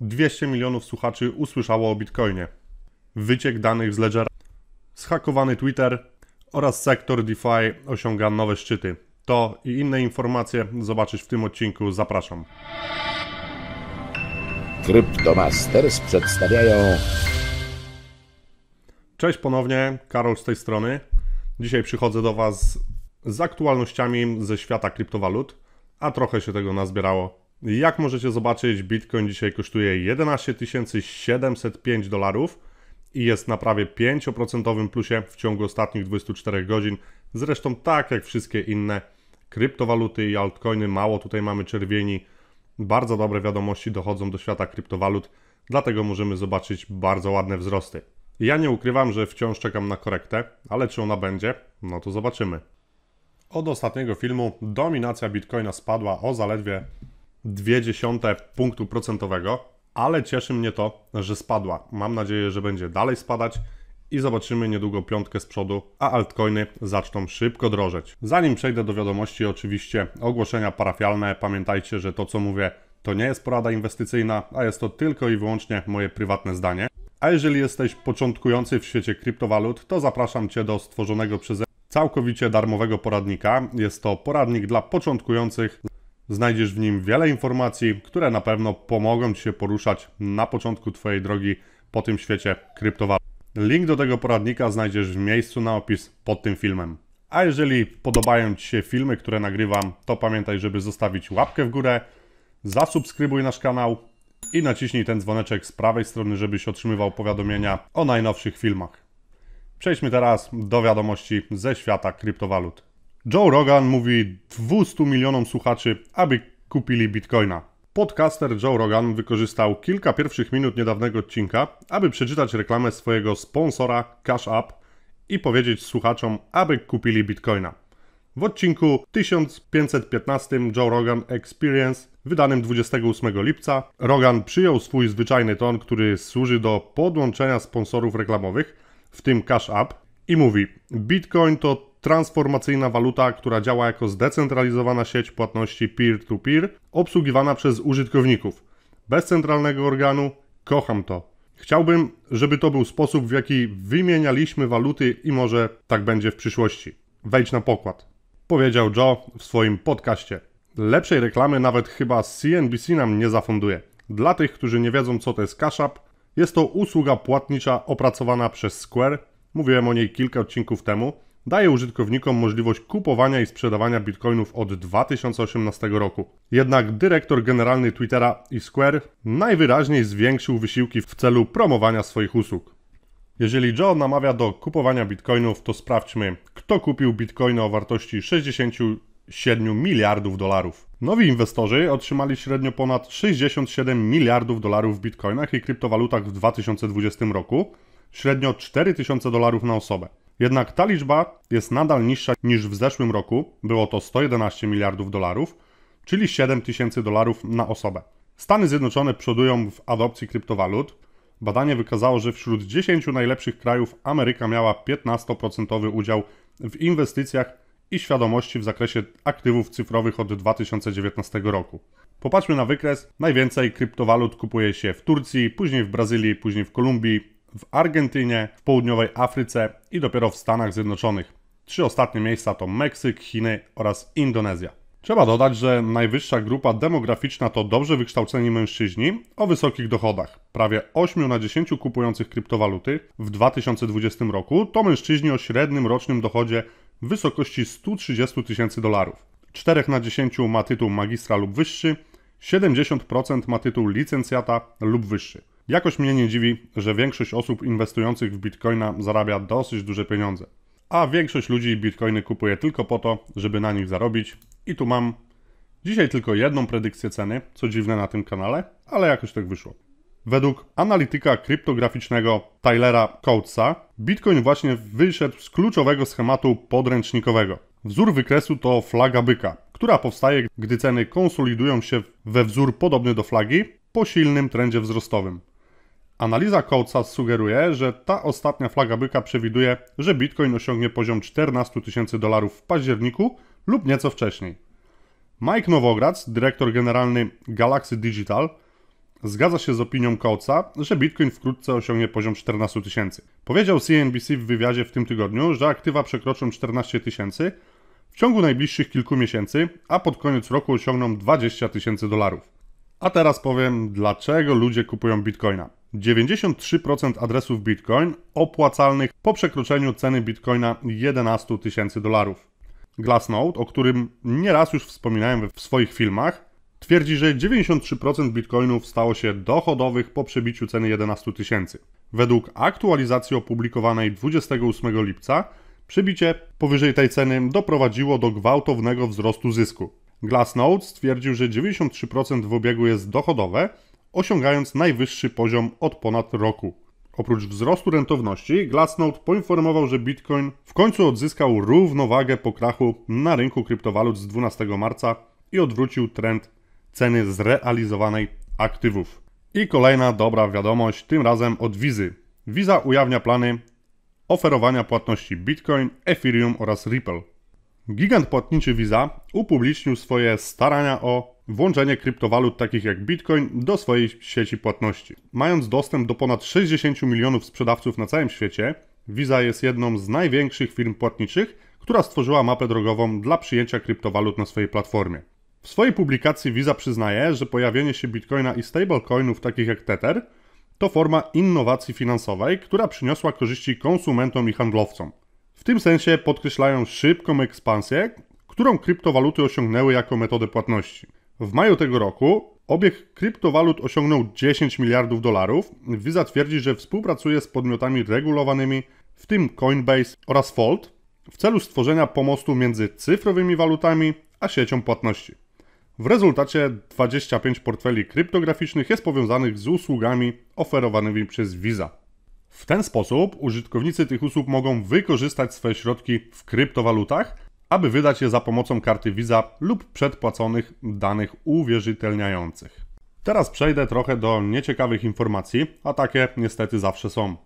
200 milionów słuchaczy usłyszało o Bitcoinie. Wyciek danych z Ledgera, zhakowany Twitter oraz sektor DeFi osiąga nowe szczyty. To i inne informacje zobaczysz w tym odcinku. Zapraszam. Cryptomasters przedstawiają. Cześć ponownie, Karol z tej strony. Dzisiaj przychodzę do Was z aktualnościami ze świata kryptowalut, a trochę się tego nazbierało. Jak możecie zobaczyć, Bitcoin dzisiaj kosztuje 11 705 dolarów i jest na prawie 5% plusie w ciągu ostatnich 24 godzin. Zresztą tak jak wszystkie inne kryptowaluty i altcoiny, mało tutaj mamy czerwieni. Bardzo dobre wiadomości dochodzą do świata kryptowalut, dlatego możemy zobaczyć bardzo ładne wzrosty. Ja nie ukrywam, że wciąż czekam na korektę, ale czy ona będzie? No to zobaczymy. Od ostatniego filmu dominacja Bitcoina spadła o zaledwie 0,2 punktu procentowego, ale cieszy mnie to, że spadła. Mam nadzieję, że będzie dalej spadać i zobaczymy niedługo piątkę z przodu, a altcoiny zaczną szybko drożeć. Zanim przejdę do wiadomości, oczywiście ogłoszenia parafialne. Pamiętajcie, że to co mówię to nie jest porada inwestycyjna, a jest to tylko i wyłącznie moje prywatne zdanie. A jeżeli jesteś początkujący w świecie kryptowalut, to zapraszam Cię do stworzonego przeze całkowicie darmowego poradnika. Jest to poradnik dla początkujących Znajdziesz w nim wiele informacji, które na pewno pomogą Ci się poruszać na początku Twojej drogi po tym świecie kryptowalut. Link do tego poradnika znajdziesz w miejscu na opis pod tym filmem. A jeżeli podobają Ci się filmy, które nagrywam, to pamiętaj, żeby zostawić łapkę w górę, zasubskrybuj nasz kanał i naciśnij ten dzwoneczek z prawej strony, żebyś otrzymywał powiadomienia o najnowszych filmach. Przejdźmy teraz do wiadomości ze świata kryptowalut. Joe Rogan mówi 200 milionom słuchaczy, aby kupili bitcoina. Podcaster Joe Rogan wykorzystał kilka pierwszych minut niedawnego odcinka, aby przeczytać reklamę swojego sponsora Cash App i powiedzieć słuchaczom, aby kupili bitcoina. W odcinku 1515 Joe Rogan Experience, wydanym 28 lipca, Rogan przyjął swój zwyczajny ton, który służy do podłączenia sponsorów reklamowych, w tym Cash App, i mówi: Bitcoin to transformacyjna waluta, która działa jako zdecentralizowana sieć płatności peer-to-peer, obsługiwana przez użytkowników. Bez centralnego organu, kocham to. Chciałbym, żeby to był sposób, w jaki wymienialiśmy waluty i może tak będzie w przyszłości. Wejdź na pokład. Powiedział Joe w swoim podcaście. Lepszej reklamy nawet chyba CNBC nam nie zafunduje. Dla tych, którzy nie wiedzą, co to jest Cash App, jest to usługa płatnicza opracowana przez Square. Mówiłem o niej kilka odcinków temu daje użytkownikom możliwość kupowania i sprzedawania bitcoinów od 2018 roku. Jednak dyrektor generalny Twittera i Square najwyraźniej zwiększył wysiłki w celu promowania swoich usług. Jeżeli Joe namawia do kupowania bitcoinów, to sprawdźmy, kto kupił bitcoiny o wartości 67 miliardów dolarów. Nowi inwestorzy otrzymali średnio ponad 67 miliardów dolarów w bitcoinach i kryptowalutach w 2020 roku, średnio 4000 dolarów na osobę. Jednak ta liczba jest nadal niższa niż w zeszłym roku, było to 111 miliardów dolarów, czyli 7 tysięcy dolarów na osobę. Stany Zjednoczone przodują w adopcji kryptowalut. Badanie wykazało, że wśród 10 najlepszych krajów Ameryka miała 15% udział w inwestycjach i świadomości w zakresie aktywów cyfrowych od 2019 roku. Popatrzmy na wykres. Najwięcej kryptowalut kupuje się w Turcji, później w Brazylii, później w Kolumbii, w Argentynie, w południowej Afryce i dopiero w Stanach Zjednoczonych. Trzy ostatnie miejsca to Meksyk, Chiny oraz Indonezja. Trzeba dodać, że najwyższa grupa demograficzna to dobrze wykształceni mężczyźni o wysokich dochodach. Prawie 8 na 10 kupujących kryptowaluty w 2020 roku to mężczyźni o średnim rocznym dochodzie w wysokości 130 tysięcy dolarów. 4 na 10 ma tytuł magistra lub wyższy, 70% ma tytuł licencjata lub wyższy. Jakoś mnie nie dziwi, że większość osób inwestujących w bitcoina zarabia dosyć duże pieniądze. A większość ludzi bitcoiny kupuje tylko po to, żeby na nich zarobić. I tu mam dzisiaj tylko jedną predykcję ceny, co dziwne na tym kanale, ale jakoś tak wyszło. Według analityka kryptograficznego Tylera Coatesa, Bitcoin właśnie wyszedł z kluczowego schematu podręcznikowego. Wzór wykresu to flaga byka, która powstaje, gdy ceny konsolidują się we wzór podobny do flagi po silnym trendzie wzrostowym. Analiza Kołca sugeruje, że ta ostatnia flaga byka przewiduje, że Bitcoin osiągnie poziom 14 tysięcy dolarów w październiku lub nieco wcześniej. Mike Nowogradz, dyrektor generalny Galaxy Digital, zgadza się z opinią Kołca, że Bitcoin wkrótce osiągnie poziom 14 tysięcy. Powiedział CNBC w wywiadzie w tym tygodniu, że aktywa przekroczą 14 tysięcy w ciągu najbliższych kilku miesięcy, a pod koniec roku osiągną 20 tysięcy dolarów. A teraz powiem, dlaczego ludzie kupują Bitcoina. 93% adresów Bitcoin opłacalnych po przekroczeniu ceny Bitcoina 11 tysięcy dolarów. Glassnode, o którym nieraz już wspominałem w swoich filmach, twierdzi, że 93% Bitcoinów stało się dochodowych po przebiciu ceny 11 tysięcy. Według aktualizacji opublikowanej 28 lipca, przebicie powyżej tej ceny doprowadziło do gwałtownego wzrostu zysku. Glassnode stwierdził, że 93% w obiegu jest dochodowe, osiągając najwyższy poziom od ponad roku. Oprócz wzrostu rentowności, Glassnode poinformował, że Bitcoin w końcu odzyskał równowagę po krachu na rynku kryptowalut z 12 marca i odwrócił trend ceny zrealizowanej aktywów. I kolejna dobra wiadomość, tym razem od Wizy. Visa ujawnia plany oferowania płatności Bitcoin, Ethereum oraz Ripple. Gigant płatniczy Visa upublicznił swoje starania o włączenie kryptowalut takich jak Bitcoin do swojej sieci płatności. Mając dostęp do ponad 60 milionów sprzedawców na całym świecie, Visa jest jedną z największych firm płatniczych, która stworzyła mapę drogową dla przyjęcia kryptowalut na swojej platformie. W swojej publikacji Visa przyznaje, że pojawienie się Bitcoina i stablecoinów takich jak Tether to forma innowacji finansowej, która przyniosła korzyści konsumentom i handlowcom. W tym sensie podkreślają szybką ekspansję, którą kryptowaluty osiągnęły jako metodę płatności. W maju tego roku obieg kryptowalut osiągnął 10 miliardów dolarów. Visa twierdzi, że współpracuje z podmiotami regulowanymi, w tym Coinbase oraz Fold, w celu stworzenia pomostu między cyfrowymi walutami a siecią płatności. W rezultacie 25 portfeli kryptograficznych jest powiązanych z usługami oferowanymi przez Visa. W ten sposób użytkownicy tych usług mogą wykorzystać swoje środki w kryptowalutach aby wydać je za pomocą karty Visa lub przedpłaconych danych uwierzytelniających. Teraz przejdę trochę do nieciekawych informacji, a takie niestety zawsze są.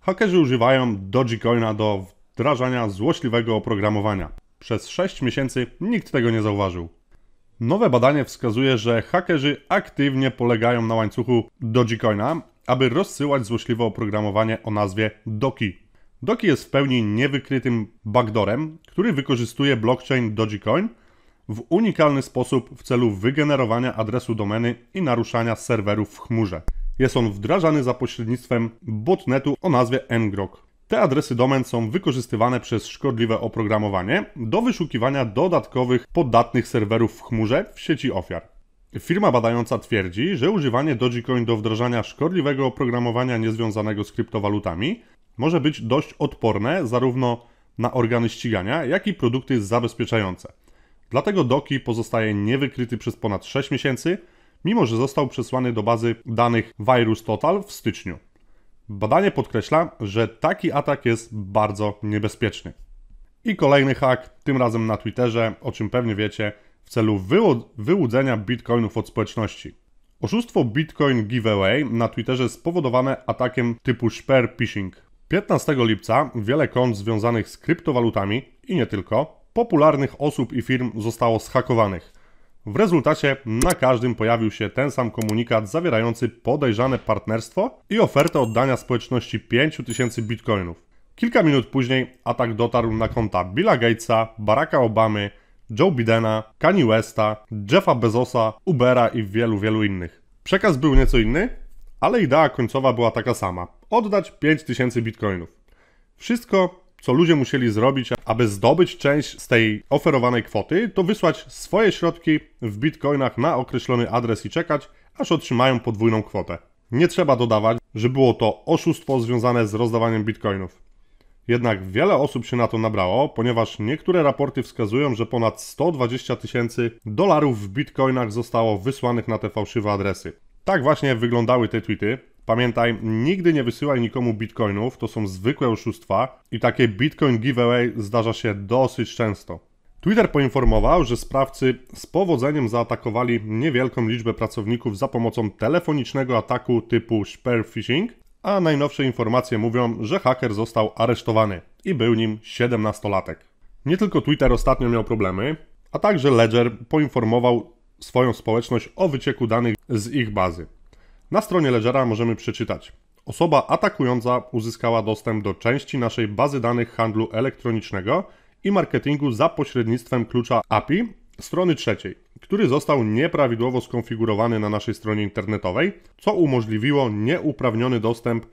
Hakerzy używają Dogecoina do wdrażania złośliwego oprogramowania. Przez 6 miesięcy nikt tego nie zauważył. Nowe badanie wskazuje, że hakerzy aktywnie polegają na łańcuchu Dogecoina, aby rozsyłać złośliwe oprogramowanie o nazwie Doki Doki jest w pełni niewykrytym backdoorem, który wykorzystuje blockchain Dogecoin w unikalny sposób w celu wygenerowania adresu domeny i naruszania serwerów w chmurze. Jest on wdrażany za pośrednictwem botnetu o nazwie ngrok. Te adresy domen są wykorzystywane przez szkodliwe oprogramowanie do wyszukiwania dodatkowych podatnych serwerów w chmurze w sieci ofiar. Firma badająca twierdzi, że używanie Dogecoin do wdrażania szkodliwego oprogramowania niezwiązanego z kryptowalutami może być dość odporne zarówno na organy ścigania, jak i produkty zabezpieczające. Dlatego Doki pozostaje niewykryty przez ponad 6 miesięcy, mimo że został przesłany do bazy danych Virus Total w styczniu. Badanie podkreśla, że taki atak jest bardzo niebezpieczny. I kolejny hack, tym razem na Twitterze, o czym pewnie wiecie, w celu wyłudzenia bitcoinów od społeczności. Oszustwo Bitcoin Giveaway na Twitterze spowodowane atakiem typu Spear Phishing. 15 lipca wiele kont związanych z kryptowalutami i nie tylko, popularnych osób i firm zostało schakowanych. W rezultacie na każdym pojawił się ten sam komunikat zawierający podejrzane partnerstwo i ofertę oddania społeczności 5000 bitcoinów. Kilka minut później atak dotarł na konta Billa Gatesa, Baracka Obamy, Joe Bidena, Kanye Westa, Jeffa Bezosa, Ubera i wielu, wielu innych. Przekaz był nieco inny, ale idea końcowa była taka sama oddać 5000 bitcoinów. Wszystko, co ludzie musieli zrobić, aby zdobyć część z tej oferowanej kwoty, to wysłać swoje środki w bitcoinach na określony adres i czekać, aż otrzymają podwójną kwotę. Nie trzeba dodawać, że było to oszustwo związane z rozdawaniem bitcoinów. Jednak wiele osób się na to nabrało, ponieważ niektóre raporty wskazują, że ponad 120 tysięcy dolarów w bitcoinach zostało wysłanych na te fałszywe adresy. Tak właśnie wyglądały te tweety, Pamiętaj, nigdy nie wysyłaj nikomu bitcoinów, to są zwykłe oszustwa i takie bitcoin giveaway zdarza się dosyć często. Twitter poinformował, że sprawcy z powodzeniem zaatakowali niewielką liczbę pracowników za pomocą telefonicznego ataku typu spear phishing, a najnowsze informacje mówią, że haker został aresztowany i był nim 17-latek. Nie tylko Twitter ostatnio miał problemy, a także Ledger poinformował swoją społeczność o wycieku danych z ich bazy. Na stronie Ledgera możemy przeczytać. Osoba atakująca uzyskała dostęp do części naszej bazy danych handlu elektronicznego i marketingu za pośrednictwem klucza API strony trzeciej, który został nieprawidłowo skonfigurowany na naszej stronie internetowej, co umożliwiło nieuprawniony dostęp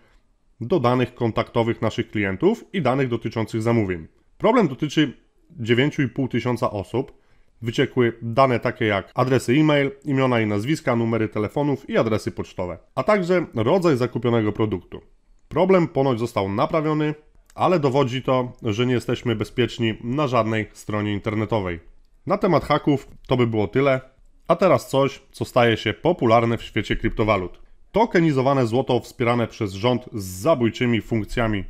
do danych kontaktowych naszych klientów i danych dotyczących zamówień. Problem dotyczy 9,5 tysiąca osób, Wyciekły dane takie jak adresy e-mail, imiona i nazwiska, numery telefonów i adresy pocztowe, a także rodzaj zakupionego produktu. Problem ponoć został naprawiony, ale dowodzi to, że nie jesteśmy bezpieczni na żadnej stronie internetowej. Na temat haków to by było tyle, a teraz coś, co staje się popularne w świecie kryptowalut. Tokenizowane złoto wspierane przez rząd z zabójczymi funkcjami.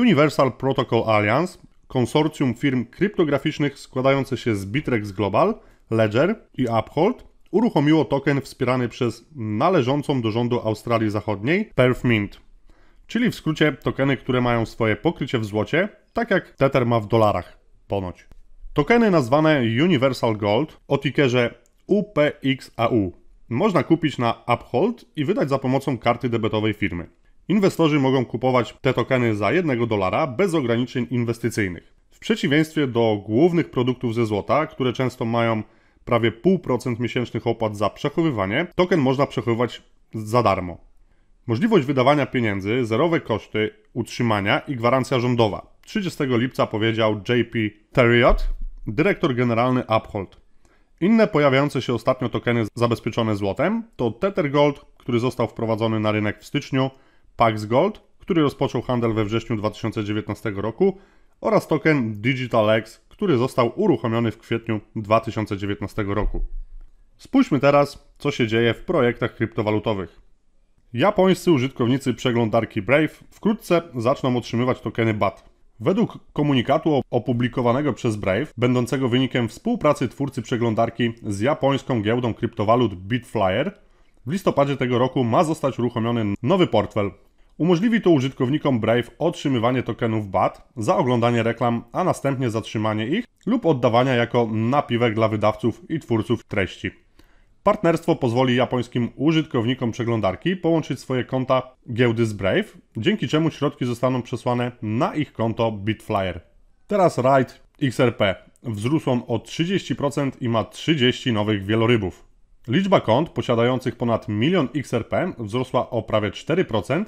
Universal Protocol Alliance konsorcjum firm kryptograficznych składające się z Bitrex Global, Ledger i Uphold uruchomiło token wspierany przez należącą do rządu Australii Zachodniej Perth Mint, czyli w skrócie tokeny, które mają swoje pokrycie w złocie, tak jak Tether ma w dolarach, ponoć. Tokeny nazwane Universal Gold o tickerze UPXAU można kupić na Uphold i wydać za pomocą karty debetowej firmy. Inwestorzy mogą kupować te tokeny za 1 dolara bez ograniczeń inwestycyjnych. W przeciwieństwie do głównych produktów ze złota, które często mają prawie 0,5% miesięcznych opłat za przechowywanie, token można przechowywać za darmo. Możliwość wydawania pieniędzy, zerowe koszty utrzymania i gwarancja rządowa. 30 lipca powiedział JP Terriot, dyrektor generalny Uphold. Inne pojawiające się ostatnio tokeny zabezpieczone złotem to Tether Gold, który został wprowadzony na rynek w styczniu, Pax Gold, który rozpoczął handel we wrześniu 2019 roku oraz token DigitalX, który został uruchomiony w kwietniu 2019 roku. Spójrzmy teraz, co się dzieje w projektach kryptowalutowych. Japońscy użytkownicy przeglądarki Brave wkrótce zaczną otrzymywać tokeny BAT. Według komunikatu opublikowanego przez Brave, będącego wynikiem współpracy twórcy przeglądarki z japońską giełdą kryptowalut Bitflyer, w listopadzie tego roku ma zostać uruchomiony nowy portfel, Umożliwi to użytkownikom Brave otrzymywanie tokenów BAT za oglądanie reklam, a następnie zatrzymanie ich lub oddawania jako napiwek dla wydawców i twórców treści. Partnerstwo pozwoli japońskim użytkownikom przeglądarki połączyć swoje konta giełdy z Brave, dzięki czemu środki zostaną przesłane na ich konto Bitflyer. Teraz Ride XRP. Wzrósł on o 30% i ma 30 nowych wielorybów. Liczba kont posiadających ponad milion XRP wzrosła o prawie 4%,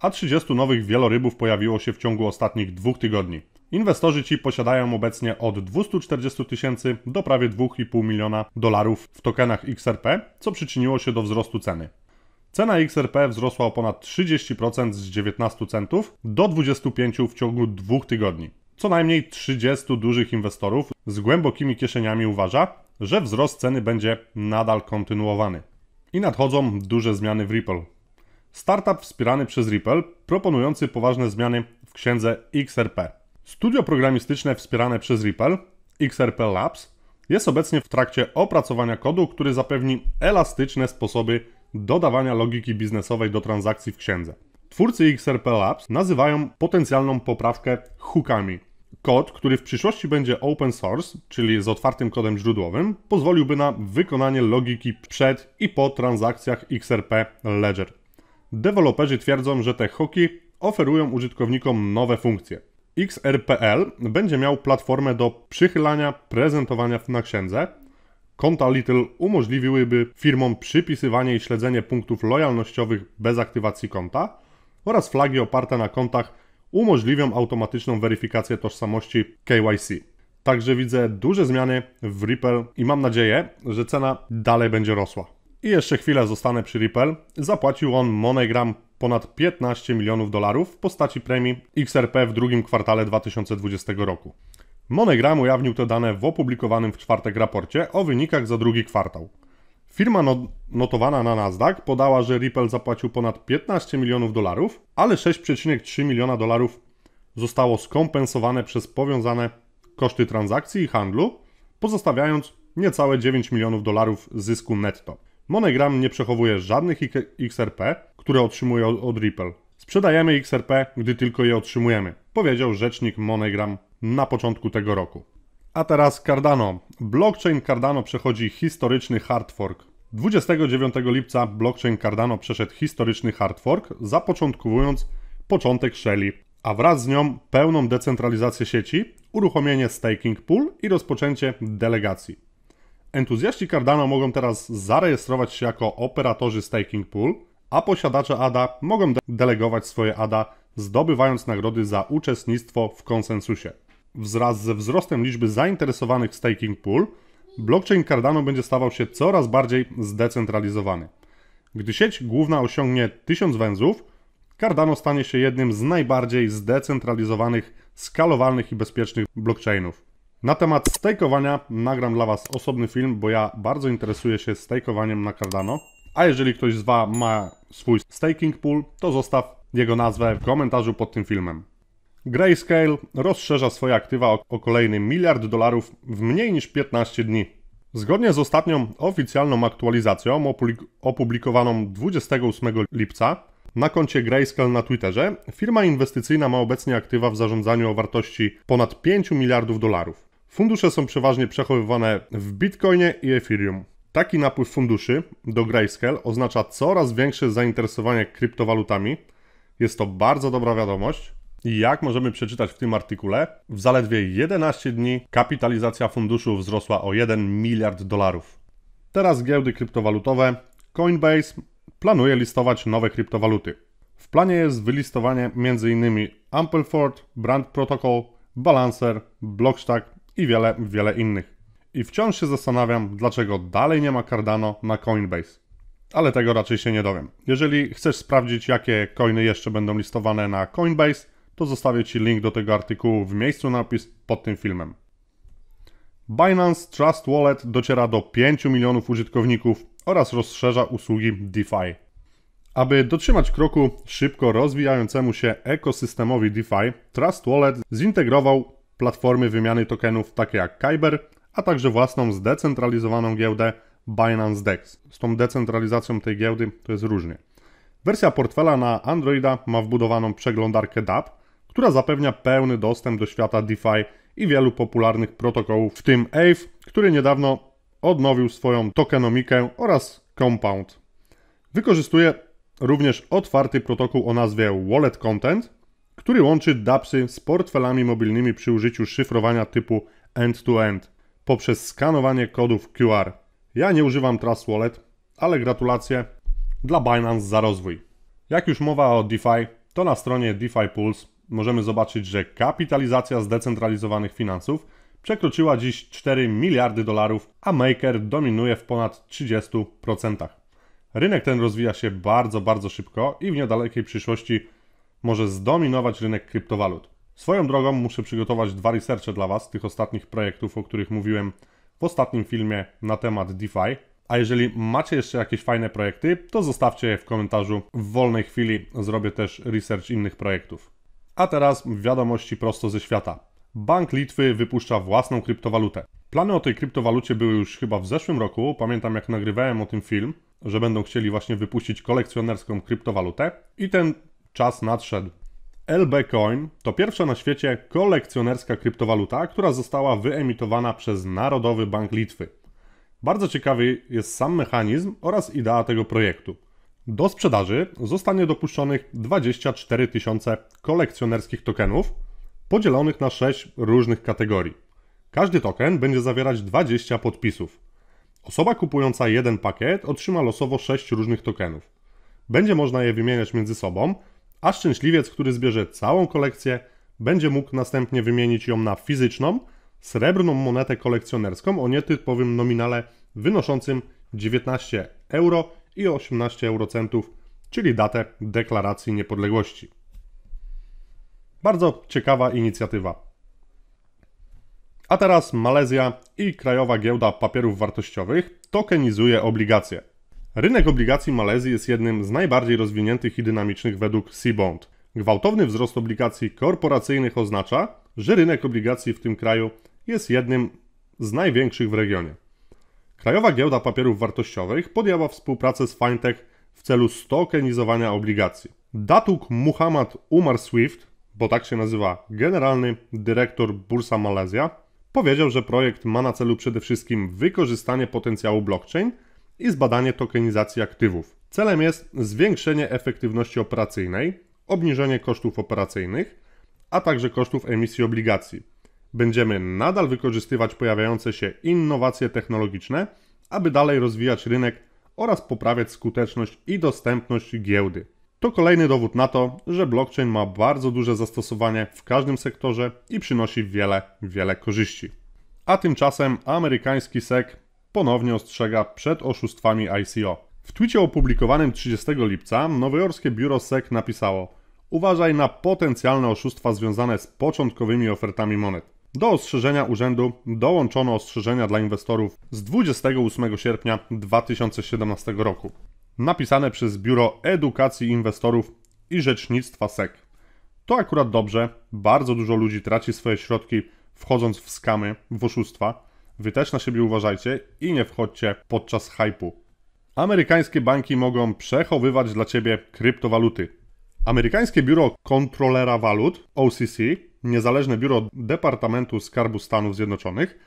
a 30 nowych wielorybów pojawiło się w ciągu ostatnich dwóch tygodni. Inwestorzy ci posiadają obecnie od 240 tysięcy do prawie 2,5 miliona dolarów w tokenach XRP, co przyczyniło się do wzrostu ceny. Cena XRP wzrosła o ponad 30% z 19 centów do 25 w ciągu dwóch tygodni. Co najmniej 30 dużych inwestorów z głębokimi kieszeniami uważa, że wzrost ceny będzie nadal kontynuowany. I nadchodzą duże zmiany w Ripple startup wspierany przez Ripple, proponujący poważne zmiany w księdze XRP. Studio programistyczne wspierane przez Ripple, XRP Labs, jest obecnie w trakcie opracowania kodu, który zapewni elastyczne sposoby dodawania logiki biznesowej do transakcji w księdze. Twórcy XRP Labs nazywają potencjalną poprawkę hookami. Kod, który w przyszłości będzie open source, czyli z otwartym kodem źródłowym, pozwoliłby na wykonanie logiki przed i po transakcjach XRP Ledger. Deweloperzy twierdzą, że te hooki oferują użytkownikom nowe funkcje. XRPL będzie miał platformę do przychylania, prezentowania na księdze. Konta Little umożliwiłyby firmom przypisywanie i śledzenie punktów lojalnościowych bez aktywacji konta oraz flagi oparte na kontach umożliwią automatyczną weryfikację tożsamości KYC. Także widzę duże zmiany w Ripple i mam nadzieję, że cena dalej będzie rosła. I jeszcze chwilę zostanę przy Ripple. Zapłacił on Monogram ponad 15 milionów dolarów w postaci premii XRP w drugim kwartale 2020 roku. Monogram ujawnił te dane w opublikowanym w czwartek raporcie o wynikach za drugi kwartał. Firma no, notowana na Nasdaq podała, że Ripple zapłacił ponad 15 milionów dolarów, ale 6,3 miliona dolarów zostało skompensowane przez powiązane koszty transakcji i handlu, pozostawiając niecałe 9 milionów dolarów zysku netto. Monogram nie przechowuje żadnych XRP, które otrzymuje od Ripple. Sprzedajemy XRP, gdy tylko je otrzymujemy, powiedział rzecznik Monogram na początku tego roku. A teraz Cardano. Blockchain Cardano przechodzi historyczny hard fork. 29 lipca blockchain Cardano przeszedł historyczny hard fork, zapoczątkowując początek Shelly, a wraz z nią pełną decentralizację sieci, uruchomienie staking pool i rozpoczęcie delegacji. Entuzjaści Cardano mogą teraz zarejestrować się jako operatorzy staking pool, a posiadacze ADA mogą delegować swoje ADA, zdobywając nagrody za uczestnictwo w konsensusie. Wraz ze wzrostem liczby zainteresowanych staking pool, blockchain Cardano będzie stawał się coraz bardziej zdecentralizowany. Gdy sieć główna osiągnie 1000 węzłów, Cardano stanie się jednym z najbardziej zdecentralizowanych, skalowalnych i bezpiecznych blockchainów. Na temat stajkowania nagram dla Was osobny film, bo ja bardzo interesuję się stajkowaniem na Cardano. A jeżeli ktoś z Was ma swój staking pool, to zostaw jego nazwę w komentarzu pod tym filmem. Grayscale rozszerza swoje aktywa o, o kolejny miliard dolarów w mniej niż 15 dni. Zgodnie z ostatnią oficjalną aktualizacją opublikowaną 28 lipca na koncie Grayscale na Twitterze, firma inwestycyjna ma obecnie aktywa w zarządzaniu o wartości ponad 5 miliardów dolarów. Fundusze są przeważnie przechowywane w Bitcoinie i Ethereum. Taki napływ funduszy do Grayscale oznacza coraz większe zainteresowanie kryptowalutami. Jest to bardzo dobra wiadomość. I jak możemy przeczytać w tym artykule, w zaledwie 11 dni kapitalizacja funduszu wzrosła o 1 miliard dolarów. Teraz giełdy kryptowalutowe Coinbase planuje listować nowe kryptowaluty. W planie jest wylistowanie m.in. Ampleford, Brand Protocol, Balancer, Blockstack i wiele, wiele innych. I wciąż się zastanawiam, dlaczego dalej nie ma Cardano na Coinbase. Ale tego raczej się nie dowiem. Jeżeli chcesz sprawdzić, jakie coiny jeszcze będą listowane na Coinbase, to zostawię Ci link do tego artykułu w miejscu napis pod tym filmem. Binance Trust Wallet dociera do 5 milionów użytkowników oraz rozszerza usługi DeFi. Aby dotrzymać kroku szybko rozwijającemu się ekosystemowi DeFi, Trust Wallet zintegrował platformy wymiany tokenów takie jak Kyber, a także własną zdecentralizowaną giełdę Binance DEX. Z tą decentralizacją tej giełdy to jest różnie. Wersja portfela na Androida ma wbudowaną przeglądarkę DAP, która zapewnia pełny dostęp do świata DeFi i wielu popularnych protokołów, w tym Aave, który niedawno odnowił swoją tokenomikę oraz Compound. Wykorzystuje również otwarty protokół o nazwie Wallet Content, który łączy DAPSy z portfelami mobilnymi przy użyciu szyfrowania typu end-to-end -end, poprzez skanowanie kodów QR. Ja nie używam Trust Wallet, ale gratulacje dla Binance za rozwój. Jak już mowa o DeFi, to na stronie DeFi Pulse możemy zobaczyć, że kapitalizacja zdecentralizowanych finansów przekroczyła dziś 4 miliardy dolarów, a Maker dominuje w ponad 30%. Rynek ten rozwija się bardzo, bardzo szybko i w niedalekiej przyszłości może zdominować rynek kryptowalut. Swoją drogą muszę przygotować dwa researche dla Was, tych ostatnich projektów, o których mówiłem w ostatnim filmie na temat DeFi. A jeżeli macie jeszcze jakieś fajne projekty, to zostawcie je w komentarzu. W wolnej chwili zrobię też research innych projektów. A teraz wiadomości prosto ze świata. Bank Litwy wypuszcza własną kryptowalutę. Plany o tej kryptowalucie były już chyba w zeszłym roku. Pamiętam jak nagrywałem o tym film, że będą chcieli właśnie wypuścić kolekcjonerską kryptowalutę i ten czas nadszedł. Coin to pierwsza na świecie kolekcjonerska kryptowaluta, która została wyemitowana przez Narodowy Bank Litwy. Bardzo ciekawy jest sam mechanizm oraz idea tego projektu. Do sprzedaży zostanie dopuszczonych 24 tysiące kolekcjonerskich tokenów, podzielonych na 6 różnych kategorii. Każdy token będzie zawierać 20 podpisów. Osoba kupująca jeden pakiet otrzyma losowo 6 różnych tokenów. Będzie można je wymieniać między sobą a szczęśliwiec, który zbierze całą kolekcję, będzie mógł następnie wymienić ją na fizyczną, srebrną monetę kolekcjonerską o nietypowym nominale wynoszącym 19 euro i 18 eurocentów, czyli datę deklaracji niepodległości. Bardzo ciekawa inicjatywa. A teraz Malezja i Krajowa Giełda Papierów Wartościowych tokenizuje obligacje. Rynek obligacji Malezji jest jednym z najbardziej rozwiniętych i dynamicznych według Seabond. Gwałtowny wzrost obligacji korporacyjnych oznacza, że rynek obligacji w tym kraju jest jednym z największych w regionie. Krajowa Giełda Papierów Wartościowych podjęła współpracę z Fintech w celu stokenizowania obligacji. Datuk Muhammad Umar Swift, bo tak się nazywa generalny dyrektor Bursa Malezja, powiedział, że projekt ma na celu przede wszystkim wykorzystanie potencjału blockchain – i zbadanie tokenizacji aktywów. Celem jest zwiększenie efektywności operacyjnej, obniżenie kosztów operacyjnych, a także kosztów emisji obligacji. Będziemy nadal wykorzystywać pojawiające się innowacje technologiczne, aby dalej rozwijać rynek oraz poprawiać skuteczność i dostępność giełdy. To kolejny dowód na to, że blockchain ma bardzo duże zastosowanie w każdym sektorze i przynosi wiele, wiele korzyści. A tymczasem amerykański SEC ponownie ostrzega przed oszustwami ICO. W twicie opublikowanym 30 lipca nowojorskie biuro SEC napisało Uważaj na potencjalne oszustwa związane z początkowymi ofertami monet. Do ostrzeżenia urzędu dołączono ostrzeżenia dla inwestorów z 28 sierpnia 2017 roku, napisane przez Biuro Edukacji Inwestorów i Rzecznictwa SEC. To akurat dobrze, bardzo dużo ludzi traci swoje środki wchodząc w skamy, w oszustwa. Wy też na siebie uważajcie i nie wchodźcie podczas hypu. Amerykańskie banki mogą przechowywać dla ciebie kryptowaluty. Amerykańskie biuro kontrolera walut OCC, niezależne biuro Departamentu Skarbu Stanów Zjednoczonych,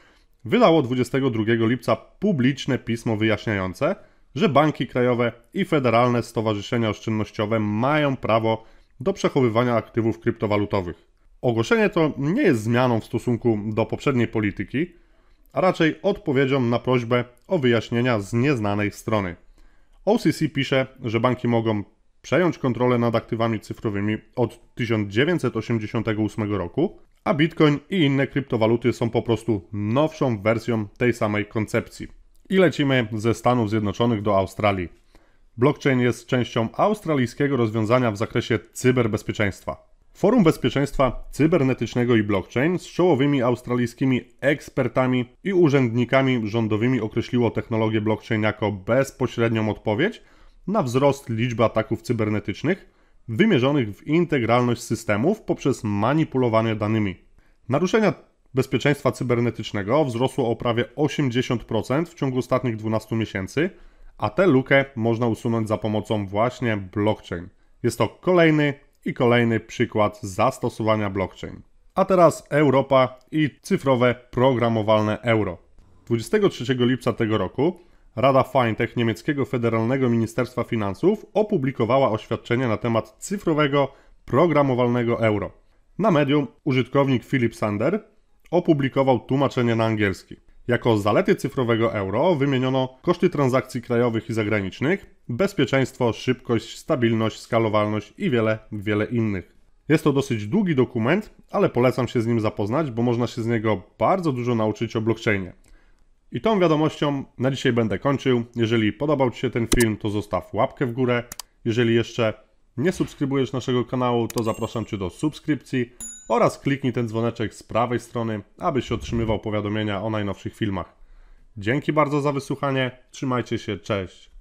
wydało 22 lipca publiczne pismo wyjaśniające, że banki krajowe i federalne stowarzyszenia oszczędnościowe mają prawo do przechowywania aktywów kryptowalutowych. Ogłoszenie to nie jest zmianą w stosunku do poprzedniej polityki, a raczej odpowiedzią na prośbę o wyjaśnienia z nieznanej strony. OCC pisze, że banki mogą przejąć kontrolę nad aktywami cyfrowymi od 1988 roku, a Bitcoin i inne kryptowaluty są po prostu nowszą wersją tej samej koncepcji. I lecimy ze Stanów Zjednoczonych do Australii. Blockchain jest częścią australijskiego rozwiązania w zakresie cyberbezpieczeństwa. Forum Bezpieczeństwa Cybernetycznego i Blockchain z czołowymi australijskimi ekspertami i urzędnikami rządowymi określiło technologię blockchain jako bezpośrednią odpowiedź na wzrost liczby ataków cybernetycznych wymierzonych w integralność systemów poprzez manipulowanie danymi. Naruszenia bezpieczeństwa cybernetycznego wzrosło o prawie 80% w ciągu ostatnich 12 miesięcy, a tę lukę można usunąć za pomocą właśnie blockchain. Jest to kolejny i kolejny przykład zastosowania blockchain. A teraz Europa i cyfrowe programowalne euro. 23 lipca tego roku Rada Fintech niemieckiego Federalnego Ministerstwa Finansów opublikowała oświadczenie na temat cyfrowego programowalnego euro. Na medium użytkownik Philip Sander opublikował tłumaczenie na angielski. Jako zalety cyfrowego euro wymieniono koszty transakcji krajowych i zagranicznych, bezpieczeństwo, szybkość, stabilność, skalowalność i wiele, wiele innych. Jest to dosyć długi dokument, ale polecam się z nim zapoznać, bo można się z niego bardzo dużo nauczyć o blockchainie. I tą wiadomością na dzisiaj będę kończył. Jeżeli podobał Ci się ten film, to zostaw łapkę w górę. Jeżeli jeszcze nie subskrybujesz naszego kanału, to zapraszam Cię do subskrypcji oraz kliknij ten dzwoneczek z prawej strony, abyś otrzymywał powiadomienia o najnowszych filmach. Dzięki bardzo za wysłuchanie, trzymajcie się, cześć!